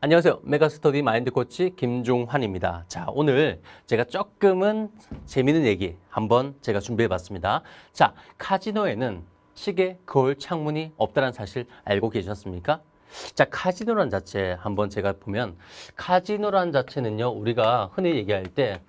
안녕하세요. 메가스터디 마인드 코치 김종환입니다. 자, 오늘 제가 조금은 재미있는 얘기 한번 제가 준비해 봤습니다. 자, 카지노에는 시계, 거울, 창문이 없다는 사실 알고 계셨습니까? 자, 카지노란 자체 한번 제가 보면 카지노란 자체는요, 우리가 흔히 얘기할 때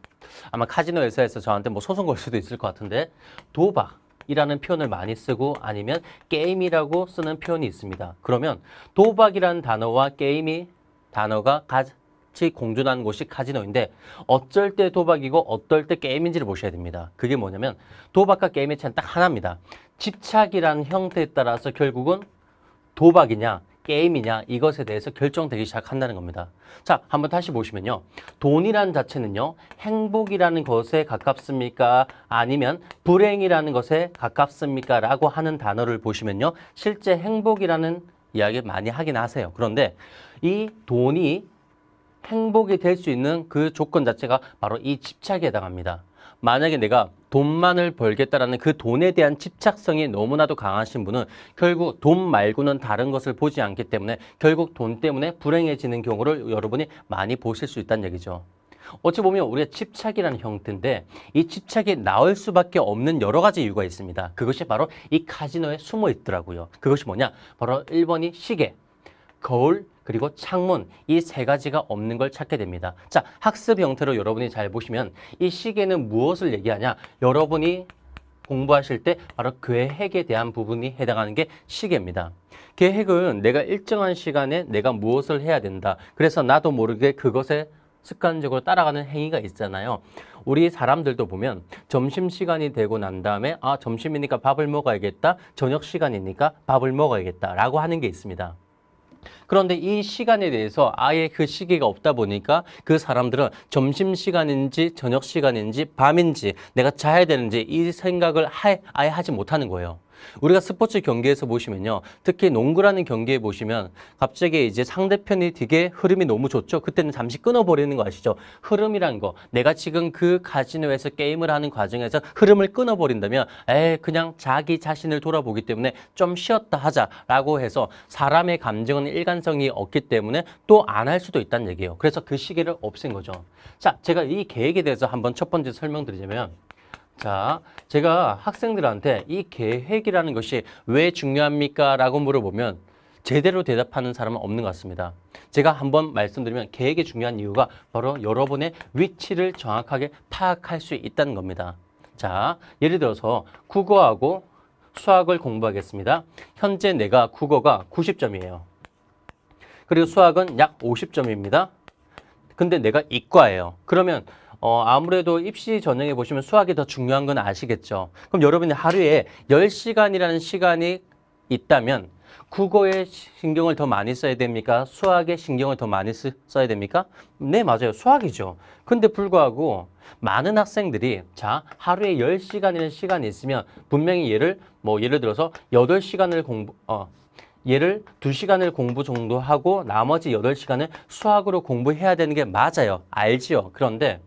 아마 카지노 회사에서 저한테 뭐 소송 걸 수도 있을 것 같은데 도박, 이라는 표현을 많이 쓰고 아니면 게임이라고 쓰는 표현이 있습니다. 그러면 도박이라는 단어와 게임이 단어가 같이 공존하는 곳이 카지노인데 어쩔 때 도박이고 어떨 때 게임인지를 보셔야 됩니다. 그게 뭐냐면 도박과 게임의 차이는 딱 하나입니다. 집착이라는 형태에 따라서 결국은 도박이냐 게임이냐 이것에 대해서 결정되기 시작한다는 겁니다. 자, 한번 다시 보시면요. 돈이라는 자체는요. 행복이라는 것에 가깝습니까? 아니면 불행이라는 것에 가깝습니까? 라고 하는 단어를 보시면요. 실제 행복이라는 이야기 많이 하긴 하세요. 그런데 이 돈이 행복이 될 수 있는 그 조건 자체가 바로 이 집착에 해당합니다. 만약에 내가 돈만을 벌겠다라는 그 돈에 대한 집착성이 너무나도 강하신 분은 결국 돈 말고는 다른 것을 보지 않기 때문에 결국 돈 때문에 불행해지는 경우를 여러분이 많이 보실 수 있다는 얘기죠. 어찌 보면 우리가 집착이라는 형태인데 이 집착이 나올 수밖에 없는 여러 가지 이유가 있습니다. 그것이 바로 이 카지노에 숨어 있더라고요. 그것이 뭐냐? 바로 1번이 시계, 거울, 그리고 창문 이 세 가지가 없는 걸 찾게 됩니다. 자, 학습 형태로 여러분이 잘 보시면 이 시계는 무엇을 얘기하냐? 여러분이 공부하실 때 바로 계획에 대한 부분이 해당하는 게 시계입니다. 계획은 내가 일정한 시간에 내가 무엇을 해야 된다. 그래서 나도 모르게 그것에 습관적으로 따라가는 행위가 있잖아요. 우리 사람들도 보면 점심시간이 되고 난 다음에 아 점심이니까 밥을 먹어야겠다, 저녁 시간이니까 밥을 먹어야겠다 라고 하는 게 있습니다. 그런데 이 시간에 대해서 아예 그 시기가 없다 보니까 그 사람들은 점심시간인지 저녁시간인지 밤인지 내가 자야 되는지 이 생각을 아예 하지 못하는 거예요. 우리가 스포츠 경기에서 보시면요. 특히 농구라는 경기에 보시면 갑자기 이제 상대편이 되게 흐름이 너무 좋죠. 그때는 잠시 끊어버리는 거 아시죠? 흐름이란 거. 내가 지금 그 카지노에서 게임을 하는 과정에서 흐름을 끊어버린다면 에 그냥 자기 자신을 돌아보기 때문에 좀 쉬었다 하자라고 해서 사람의 감정은 일관성이 없기 때문에 또 안 할 수도 있다는 얘기예요. 그래서 그시계를 없앤 거죠. 자, 제가 이 계획에 대해서 한번 첫 번째 설명드리자면 자, 제가 학생들한테 이 계획이라는 것이 왜 중요합니까? 라고 물어보면 제대로 대답하는 사람은 없는 것 같습니다. 제가 한번 말씀드리면 계획이 중요한 이유가 바로 여러분의 위치를 정확하게 파악할 수 있다는 겁니다. 자, 예를 들어서 국어하고 수학을 공부하겠습니다. 현재 내가 국어가 90점이에요. 그리고 수학은 약 50점입니다. 근데 내가 이과예요. 그러면 어, 아무래도 입시 전형에 보시면 수학이 더 중요한 건 아시겠죠. 그럼 여러분이 하루에 열시간이라는 시간이 있다면 국어에 신경을 더 많이 써야 됩니까? 수학에 신경을 더 많이 쓰, 써야 됩니까? 네, 맞아요. 수학이죠. 근데 불구하고 많은 학생들이 자, 하루에 10시간이라는 시간이 있으면 분명히 얘를 뭐 예를 들어서 8시간을 공부 어 얘를 두시간을 공부 정도 하고 나머지 여덟 시간을 수학으로 공부해야 되는 게 맞아요. 알지요. 그런데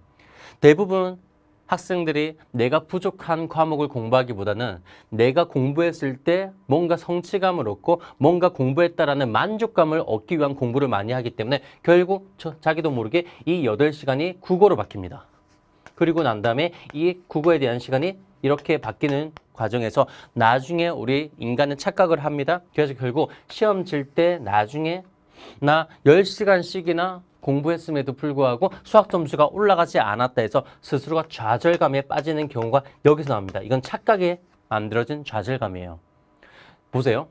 대부분 학생들이 내가 부족한 과목을 공부하기보다는 내가 공부했을 때 뭔가 성취감을 얻고 뭔가 공부했다라는 만족감을 얻기 위한 공부를 많이 하기 때문에 결국 저, 자기도 모르게 이 여덟 시간이 국어로 바뀝니다. 그리고 난 다음에 이 국어에 대한 시간이 이렇게 바뀌는 과정에서 나중에 우리 인간은 착각을 합니다. 그래서 결국 시험 질 때 나중에 나 10시간씩이나 공부했음에도 불구하고 수학 점수가 올라가지 않았다 해서 스스로가 좌절감에 빠지는 경우가 여기서 나옵니다. 이건 착각에 만들어진 좌절감이에요. 보세요.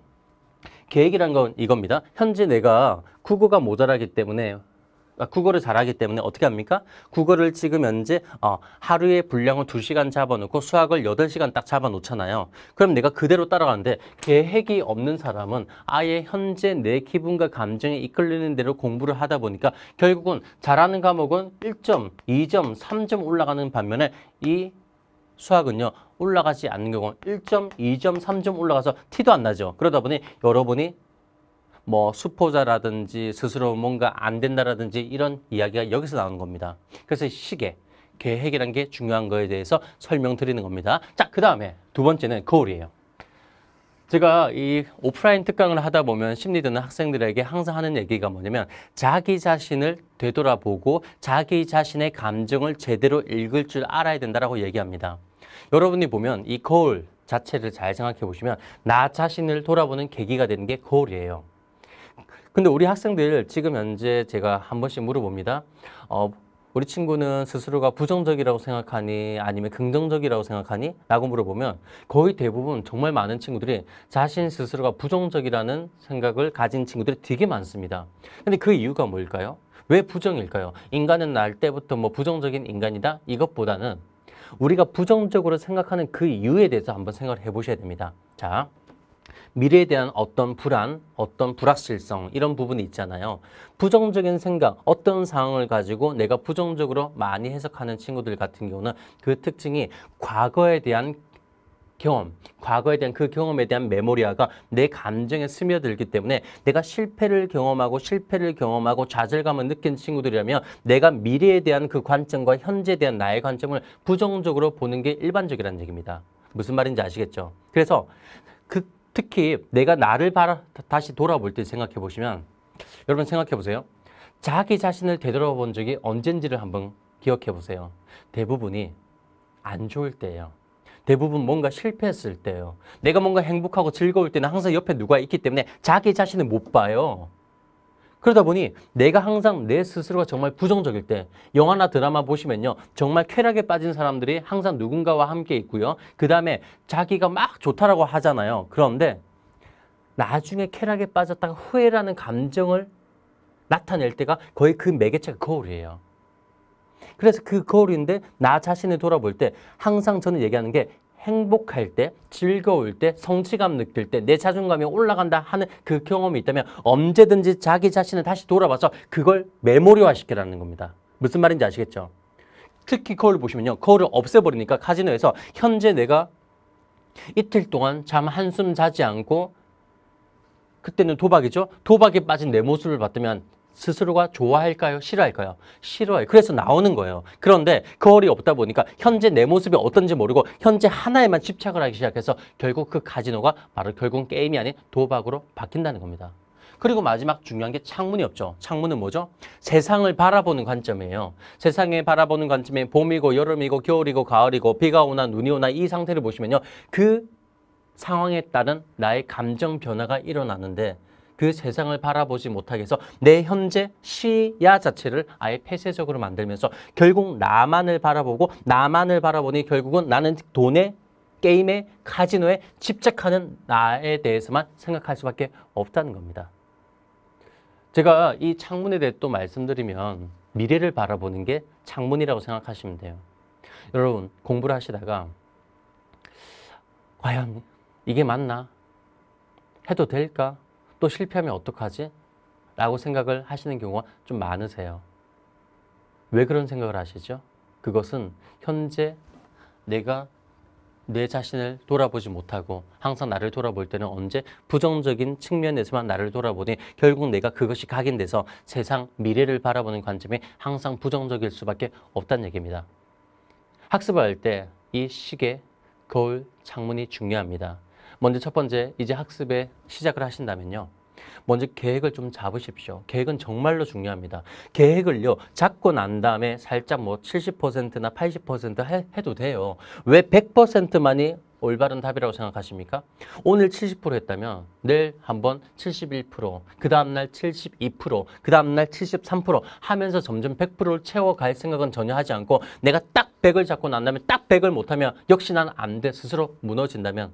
계획이란 건 이겁니다. 현재 내가 국어가 모자라기 때문에 그러니까 국어를 잘하기 때문에 어떻게 합니까? 국어를 지금 현재 어, 하루에 분량을 두시간 잡아놓고 수학을 여덟 시간딱 잡아놓잖아요. 그럼 내가 그대로 따라가는데 계획이 없는 사람은 아예 현재 내 기분과 감정에 이끌리는 대로 공부를 하다 보니까 결국은 잘하는 과목은 일점이점삼 점 올라가는 반면에 이 수학은요 올라가지 않는 경우는 일점이점삼 점 올라가서 티도 안 나죠. 그러다 보니 여러분이 뭐 수포자라든지 스스로 뭔가 안 된다라든지 이런 이야기가 여기서 나온 겁니다. 그래서 시계, 계획이란 게 중요한 거에 대해서 설명드리는 겁니다. 자, 그 다음에 두 번째는 거울이에요. 제가 이 오프라인 특강을 하다 보면 심리 드는 학생들에게 항상 하는 얘기가 뭐냐면 자기 자신을 되돌아보고 자기 자신의 감정을 제대로 읽을 줄 알아야 된다고 얘기합니다. 여러분이 보면 이 거울 자체를 잘 생각해 보시면 나 자신을 돌아보는 계기가 되는 게 거울이에요. 근데 우리 학생들 지금 현재 제가 한 번씩 물어봅니다. 어, 우리 친구는 스스로가 부정적이라고 생각하니 아니면 긍정적이라고 생각하니? 라고 물어보면 거의 대부분 정말 많은 친구들이 자신 스스로가 부정적이라는 생각을 가진 친구들이 되게 많습니다. 근데 그 이유가 뭘까요? 왜 부정일까요? 인간은 날 때부터 뭐 부정적인 인간이다? 이것보다는 우리가 부정적으로 생각하는 그 이유에 대해서 한번 생각을 해보셔야 됩니다. 자, 미래에 대한 어떤 불안, 어떤 불확실성 이런 부분이 있잖아요. 부정적인 생각, 어떤 상황을 가지고 내가 부정적으로 많이 해석하는 친구들 같은 경우는 그 특징이 과거에 대한 경험, 과거에 대한 그 경험에 대한 메모리아가 내 감정에 스며들기 때문에 내가 실패를 경험하고 실패를 경험하고 좌절감을 느낀 친구들이라면 내가 미래에 대한 그 관점과 현재에 대한 나의 관점을 부정적으로 보는 게 일반적이라는 얘기입니다. 무슨 말인지 아시겠죠? 그래서 그 특히 내가 나를 바라, 다시 돌아볼 때 생각해 보시면 여러분 생각해 보세요. 자기 자신을 되돌아본 적이 언젠지를 한번 기억해 보세요. 대부분이 안 좋을 때예요. 대부분 뭔가 실패했을 때예요. 내가 뭔가 행복하고 즐거울 때는 항상 옆에 누가 있기 때문에 자기 자신을 못 봐요. 그러다 보니 내가 항상 내 스스로가 정말 부정적일 때 영화나 드라마 보시면요. 정말 쾌락에 빠진 사람들이 항상 누군가와 함께 있고요. 그 다음에 자기가 막 좋다라고 하잖아요. 그런데 나중에 쾌락에 빠졌다가 후회라는 감정을 나타낼 때가 거의 그 매개체가 거울이에요. 그래서 그 거울인데 나 자신을 돌아볼 때 항상 저는 얘기하는 게 행복할 때, 즐거울 때, 성취감 느낄 때, 내 자존감이 올라간다 하는 그 경험이 있다면 언제든지 자기 자신을 다시 돌아봐서 그걸 메모리화 시키라는 겁니다. 무슨 말인지 아시겠죠? 특히 거울 보시면요. 거울을 없애버리니까 카지노에서 현재 내가 이틀 동안 잠 한숨 자지 않고 그때는 도박이죠. 도박에 빠진 내 모습을 봤다면 스스로가 좋아할까요? 싫어할까요? 싫어요. 그래서 나오는 거예요. 그런데 거울이 그 없다 보니까 현재 내 모습이 어떤지 모르고 현재 하나에만 집착을 하기 시작해서 결국 그 카지노가 바로 결국 은 게임이 아닌 도박으로 바뀐다는 겁니다. 그리고 마지막 중요한 게 창문이 없죠. 창문은 뭐죠? 세상을 바라보는 관점이에요. 세상에 바라보는 관점에 봄이고 여름이고 겨울이고 가을이고 비가 오나 눈이 오나 이 상태를 보시면요. 그 상황에 따른 나의 감정 변화가 일어나는데 그 세상을 바라보지 못하게 해서 내 현재 시야 자체를 아예 폐쇄적으로 만들면서 결국 나만을 바라보고 나만을 바라보니 결국은 나는 돈에 게임에 카지노에 집착하는 나에 대해서만 생각할 수밖에 없다는 겁니다. 제가 이 창문에 대해 또 말씀드리면 미래를 바라보는 게 창문이라고 생각하시면 돼요. 여러분 공부를 하시다가 과연 이게 맞나? 해도 될까? 또 실패하면 어떡하지? 라고 생각을 하시는 경우가 좀 많으세요. 왜 그런 생각을 하시죠? 그것은 현재 내가 내 자신을 돌아보지 못하고 항상 나를 돌아볼 때는 언제 부정적인 측면에서만 나를 돌아보니 결국 내가 그것이 각인돼서 세상 미래를 바라보는 관점이 항상 부정적일 수밖에 없다는 얘기입니다. 학습할 때 이 시계, 거울, 창문이 중요합니다. 먼저 첫 번째, 이제 학습에 시작을 하신다면요. 먼저 계획을 좀 잡으십시오. 계획은 정말로 중요합니다. 계획을요, 잡고 난 다음에 살짝 뭐 70%나 80% 해, 해도 돼요. 왜 100%만이 올바른 답이라고 생각하십니까? 오늘 70% 했다면 내일 한번 71%, 그 다음날 72%, 그 다음날 73% 하면서 점점 100%를 채워갈 생각은 전혀 하지 않고 내가 딱 100을 잡고 난다음에딱 100을 못하면 역시 난 안 돼 스스로 무너진다면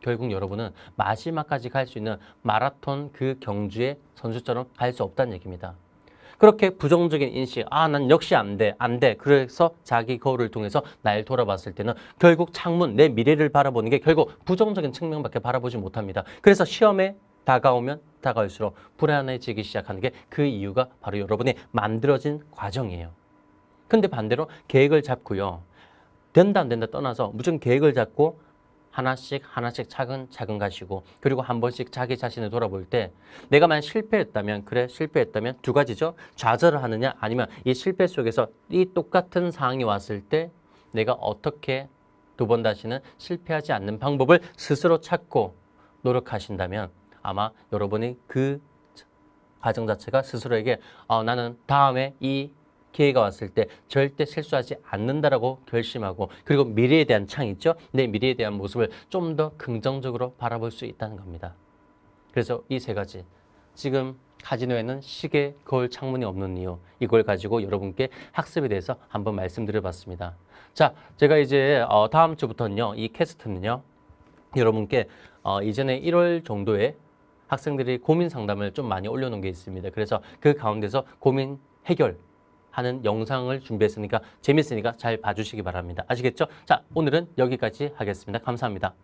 결국 여러분은 마지막까지 갈 수 있는 마라톤 그 경주의 선수처럼 갈 수 없다는 얘기입니다. 그렇게 부정적인 인식, 아, 난 역시 안 돼, 안 돼. 그래서 자기 거울을 통해서 날 돌아봤을 때는 결국 창문, 내 미래를 바라보는 게 결국 부정적인 측면밖에 바라보지 못합니다. 그래서 시험에 다가오면 다가올수록 불안해지기 시작하는 게 그 이유가 바로 여러분이 만들어진 과정이에요. 근데 반대로 계획을 잡고요. 된다 안 된다 떠나서 무슨 계획을 잡고 하나씩 하나씩 차근차근 가시고 그리고 한 번씩 자기 자신을 돌아볼 때 내가 만약 실패했다면 그래 실패했다면 두 가지죠. 좌절을 하느냐 아니면 이 실패 속에서 이 똑같은 상황이 왔을 때 내가 어떻게 두 번 다시는 실패하지 않는 방법을 스스로 찾고 노력하신다면 아마 여러분이 그 과정 자체가 스스로에게 어, 나는 다음에 이 기회가 왔을 때 절대 실수하지 않는다라고 결심하고 그리고 미래에 대한 창 있죠. 내 미래에 대한 모습을 좀 더 긍정적으로 바라볼 수 있다는 겁니다. 그래서 이 세 가지 지금 카지노에는 시계, 거울, 창문이 없는 이유 이걸 가지고 여러분께 학습에 대해서 한번 말씀드려봤습니다. 자, 제가 이제 어, 다음 주부터는요. 이 캐스트는요. 여러분께 어, 이전에 1월 정도에 학생들이 고민 상담을 좀 많이 올려놓은 게 있습니다. 그래서 그 가운데서 고민 해결 하는 영상을 준비했으니까 재밌으니까 잘 봐주시기 바랍니다. 아시겠죠? 자, 오늘은 여기까지 하겠습니다. 감사합니다.